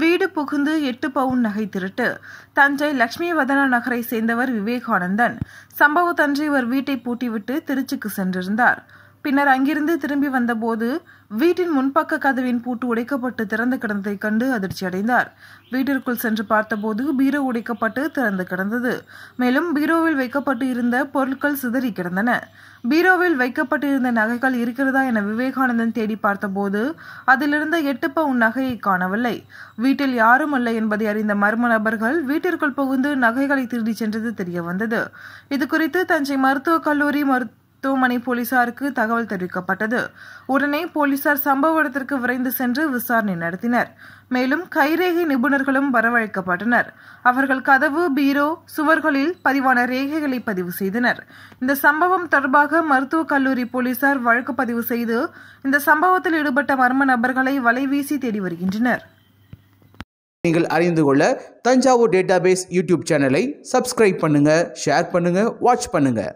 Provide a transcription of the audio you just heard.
வீடு புகுந்து எட்டு பவுன் நகை திருட்டு தஞ்சை லட்சுமிவதன நகரை சேர்ந்தவர் விவேகானந்தன் சம்பவத்தன்று இவர் வீட்டை பூட்டிவிட்டு திருச்சிக்கு சென்றிருந்தார் பின்னர் அங்கிருந்து திரும்பி வந்தபோது வீட்டின் முன்பக்க கதவின் பூட்டு உடைக்கப்பட்டு திறந்து கிடந்ததை கண்டு அதிர்ச்சி அடைந்தார் வீட்டிற்குள் சென்று பார்த்தபோது பீரோ உடைக்கப்பட்டு திறந்து கிடந்தது மேலும் பீரோவில் வைக்கப்பட்டு இருந்த பொருட்கள் சிதறி கிடந்தன பீரோவில் வைக்கப்பட்டு இருந்த நகைகள் இருக்கிறதா என விவேகானந்தன் தேடி பார்த்தபோது அதிலிருந்த எட்டு பவுன் நகையை காணவில்லை வீட்டில் யாரும் இல்லை என்பதை அறிந்த மர்ம நபர்கள் வீட்டிற்குள் புகுந்து நகைகளை திருடி சென்றது தெரிய வந்தது இது குறித்து தஞ்சை மருத்துவக் கல்லூரி மருத்துவ மருத்துவமனை போலீசாருக்கு தகவல் தெரிவிக்கப்பட்டது உடனே போலீசார் சம்பவ இடத்திற்கு விரைந்து சென்று விசாரணை நடத்தினர் மேலும் கைரேகை நிபுணர்களும் வரவழைக்கப்பட்டனர் அவர்கள் கதவு பீரோ சுவர்களில் பதிவான ரேகைகளை பதிவு செய்தனர் இந்த சம்பவம் தொடர்பாக மருத்துவக் கல்லூரி போலீசார் வழக்கு பதிவு செய்து இந்த சம்பவத்தில் ஈடுபட்ட மர்ம நபர்களை வலைவீசி தேடி வருகின்றனர் நீங்கள் அறிந்து கொள்ள தஞ்சாவூர் டேட்டாபேஸ் யூடியூப் சேனலை சப்ஸ்கிரைப் பண்ணுங்க ஷேர் பண்ணுங்க வாட்ச் பண்ணுங்க